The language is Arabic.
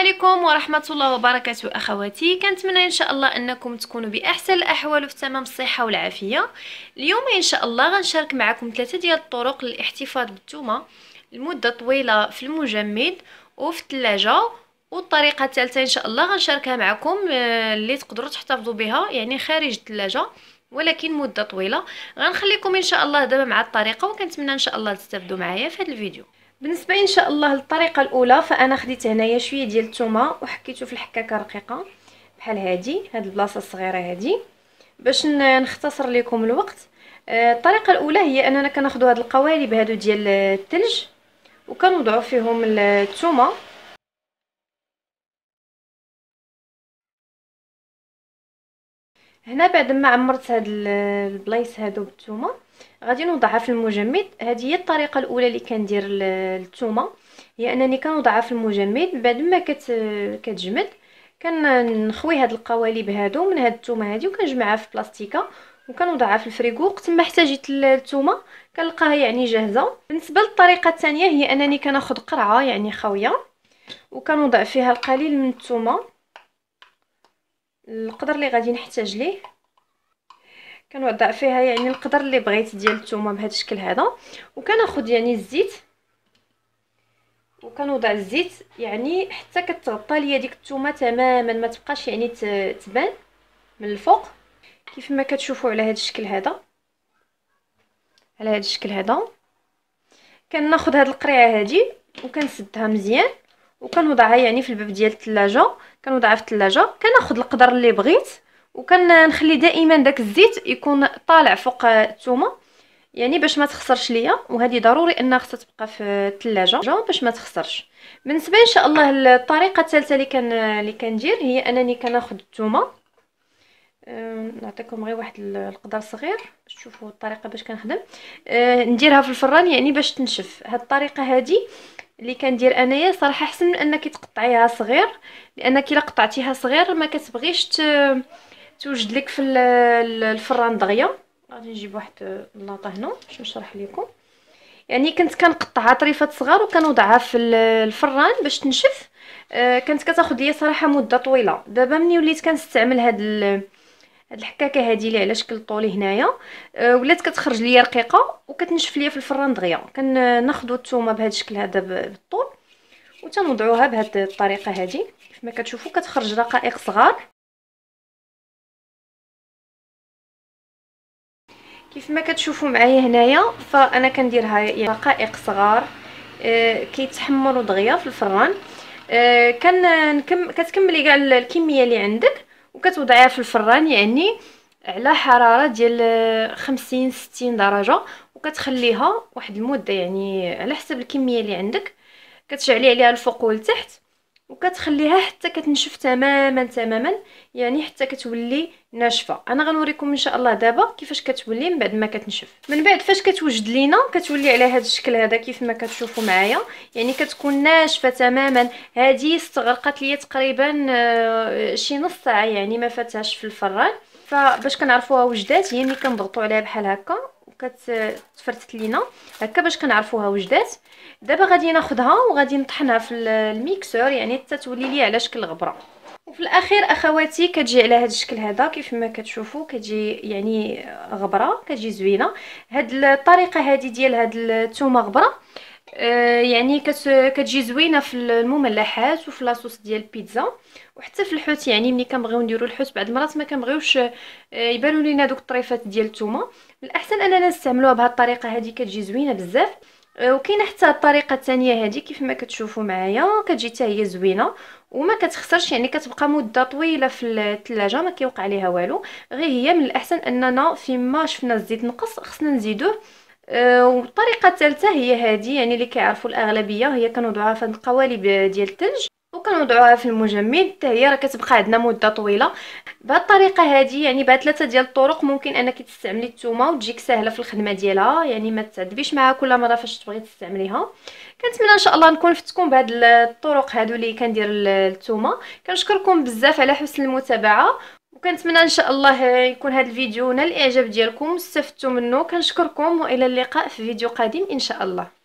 عليكم ورحمة الله وبركاته أخواتي كنتمنى إن شاء الله أنكم تكونوا بأحسن الأحوال وفي تمام الصحة والعافية اليوم إن شاء الله غنشارك معكم ثلاثة ديال الطرق للاحتفاظ بالثومة لمدة طويلة في المجمد وفي الثلاجة والطريقة الثالثة إن شاء الله غنشاركها معكم آه، اللي تقدروا تحتفظوا بها يعني خارج الثلاجة ولكن مدة طويلة غنخليكم إن شاء الله دابا مع الطريقة وكنتمنى إن شاء الله تستافدوا معايا في هذا الفيديو بالنسبه ان شاء الله للطريقه الاولى فانا خديت هنايا شويه ديال الثومه وحكيته في الحكاكه رقيقه بحال هادي هاد البلاصه الصغيره هادي باش نختصر لكم الوقت آه، الطريقه الاولى هي اننا كناخذوا هاد القوالب هادو ديال الثلج وكنوضعوا فيهم الثومه هنا بعد ما عمرت هاد البلايص هادو بالثومه غادي نوضعها في المجمد هذه هي الطريقه الاولى اللي كندير الثومه هي انني كنوضعها في المجمد بعد ما كت كتجمد كنخوي هاد القوالب هادو من هاد الثومه هادي وكنجمعها في بلاستيكه وكنوضعها في الفريغو وقت ما احتاجيت الثومه كنلقاها يعني جاهزه بالنسبه للطريقه الثانيه هي انني كناخذ قرعه يعني خاويه وكنوضع فيها القليل من الثومه القدر اللي غادي نحتاج ليه كنوضع فيها يعني القدر اللي بغيت ديال الثومه بهذا الشكل هذا وكناخذ يعني الزيت وكنوضع الزيت يعني حتى كتغطى ليا ديك الثومه تماما ما تبقاش يعني تبان من الفوق كيف ما كتشوفوا على هذا الشكل هذا على هذا الشكل هذا كناخذ هذه القريعه هذه وكنسدها مزيان وكنوضعها يعني في الباب ديال الثلاجه كنوضعها في الثلاجه كناخذ القدر اللي بغيت وكنخلي دائما داك الزيت يكون طالع فوق الثومه يعني باش ما تخسرش ليا وهذه ضروري انها خصها تبقى في الثلاجه باش ما تخسرش بالنسبه ان شاء الله الطريقه الثالثه اللي كان اللي كندير هي انني كناخذ الثومه أه نعطيكم غير واحد القدر صغير باش تشوفوا الطريقه باش كنخدم أه نديرها في الفران يعني باش تنشف هذه الطريقه هذه اللي كندير انايا صراحه احسن من انك تقطعيها صغير لانك الا قطعتيها صغير ما كتبغيش ت... توجد لك في الفران دغيا غادي نجيب واحد اللاطه هنا باش نشرح لكم يعني كنت كنقطعها طريفات صغار وكنوضعها في الفران باش تنشف آه، كانت كتاخذ ليا صراحه مده طويله دابا مني وليت كنستعمل هاد هاد الحكاكه هادي اللي على شكل طولي هنايا آه، ولات كتخرج ليا رقيقه وكتنشف ليا في الفران دغيا كناخذوا الثومه بهذا الشكل هذا بالطول وتنوضعوها بهذه الطريقه هادي كما كتشوفوا كتخرج رقائق صغار كيف ما كتشوفوا معايا هنايا فانا كنديرها يعني رقائق صغار آه، كيتحمروا دغيا في الفران آه، كان كنكم كتكملي كاع الكميه اللي عندك وكتوضعيها في الفران يعني على حراره ديال 50 60 درجه وكتخليها واحد المده يعني على حسب الكميه اللي عندك كتشعلي عليها الفوق والتحت وكتخليها حتى كتنشف تماما تماما يعني حتى كتولي ناشفه انا غنوريكم ان شاء الله دابا كيفاش كتولي من بعد ما كتنشف من بعد فاش كتوجد لينا كتولي على هذا الشكل هذا كيف ما كتشوفوا معايا يعني كتكون ناشفه تماما هذه استغرقت لي تقريبا آه، شي نص ساعه يعني ما فاتهاش في الفران فباش كنعرفوها وجدات هي ملي كنضغطوا عليها بحال هكا كتفرتت لينا هكا باش كنعرفوها وجدات دابا غادي ناخذها وغادي نطحنها في الميكسور يعني حتى تولي لي على شكل غبره وفي الاخير اخواتي كتجي على هذا الشكل هذا كيف ما كتشوفوا كتجي يعني غبره كتجي زوينه هاد الطريقه هذه ديال هاد الثومه غبره آه، يعني كتجي زوينه في المملحات وفي لاصوص ديال البيتزا وحتى في الحوت يعني ملي كنبغيو نديرو الحوت بعض المرات ما كنبغيوش آه، يبانو لينا دوك الطريفات ديال الثومه الاحسن اننا نستعملوها بهاد الطريقه هذه كتجي زوينه بزاف آه، وكاينه حتى الطريقه الثانيه هذه كيف ما كتشوفوا معايا كتجي حتى هي زوينه وما كتخسرش يعني كتبقى مده طويله في الثلاجه ما كيوقع ليها والو غير هي من الاحسن اننا فيما شفنا الزيت نقص خصنا نزيدوه آه، والطريقه الثالثه هي هذه يعني اللي كيعرفوا الاغلبيه هي كنوضعوها في القوالب ديال الثلج وكنوضعوها في المجمد حتى هي راه كتبقى عندنا مده طويله بهذه الطريقه هذه يعني بهاد ثلاثه ديال الطرق ممكن انك تستعملي الثومه وتجيك سهله في الخدمه ديالها يعني ما تعذبيش معها كل مره فاش تبغي تستعمليها كنتمنى ان شاء الله نكون فتكم بهاد الطرق هادو اللي كندير الثومه كنشكركم بزاف على حسن المتابعه وكنتمنى ان شاء الله يكون هذا الفيديو نال الاعجاب ديالكم واستفدتوا منه كنشكركم والى اللقاء في فيديو قادم ان شاء الله